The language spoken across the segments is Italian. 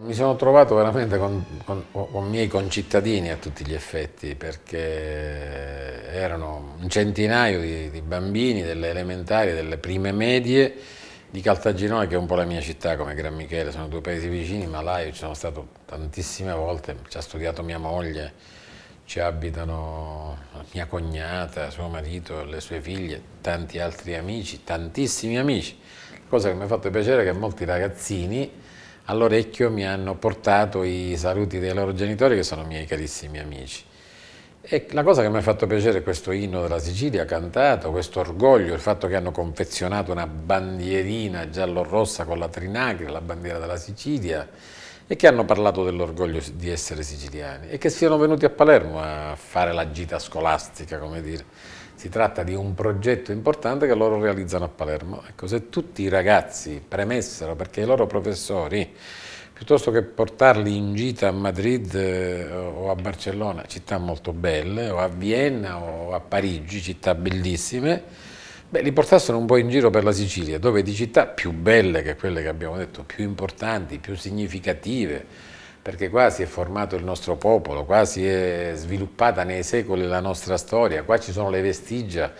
Mi sono trovato veramente con, con, con, miei concittadini a tutti gli effetti, perché erano un centinaio di, di, bambini delle elementari, delle prime medie di Caltagirone, che è un po' la mia città come Gran Michele, sono due paesi vicini, ma là io ci sono stato tantissime volte, ci ha studiato mia moglie, ci abitano mia cognata, suo marito, le sue figlie, tanti altri amici, tantissimi amici. Cosa che mi ha fatto piacere è che molti ragazzini all'orecchio mi hanno portato i saluti dei loro genitori che sono miei carissimi amici. E la cosa che mi ha fatto piacere è questo inno della Sicilia cantato, questo orgoglio, il fatto che hanno confezionato una bandierina giallo-rossa con la Trinacria, la bandiera della Sicilia, e che hanno parlato dell'orgoglio di essere siciliani e che siano venuti a Palermo a fare la gita scolastica, come dire si tratta di un progetto importante che loro realizzano a Palermo. Ecco, se tutti i ragazzi premessero perché i loro professori piuttosto che portarli in gita a Madrid eh, o a Barcellona, città molto belle, o a Vienna o a Parigi, città bellissime, beh, li portassero un po' in giro per la Sicilia, dove di città più belle che quelle che abbiamo detto, più importanti, più significative, perché qua si è formato il nostro popolo, qua si è sviluppata nei secoli la nostra storia, qua ci sono le vestigia,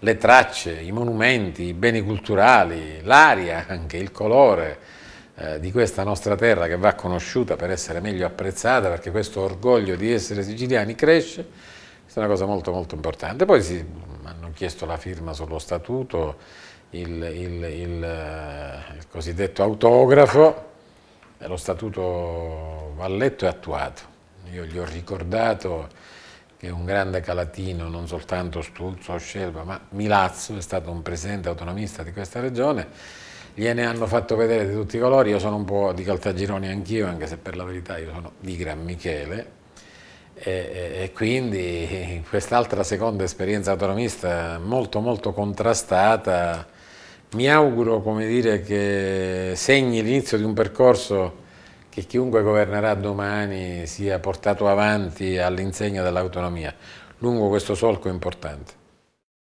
le tracce, i monumenti, i beni culturali, l'aria anche, il colore eh, di questa nostra terra che va conosciuta per essere meglio apprezzata, perché questo orgoglio di essere siciliani cresce, questa è una cosa molto molto importante. Poi si hanno chiesto la firma sullo statuto, il, il, il, eh, il cosiddetto autografo, eh, lo statuto Valletto è attuato. Io gli ho ricordato che un grande calatino, non soltanto Stuzzo o Scelba, ma Milazzo è stato un presidente autonomista di questa regione, gliene hanno fatto vedere di tutti i colori, io sono un po' di Caltagirone anch'io, anche se per la verità io sono di Gran Michele, e, e, e quindi quest'altra seconda esperienza autonomista molto molto contrastata mi auguro come dire, che segni l'inizio di un percorso che chiunque governerà domani sia portato avanti all'insegna dell'autonomia lungo questo solco importante.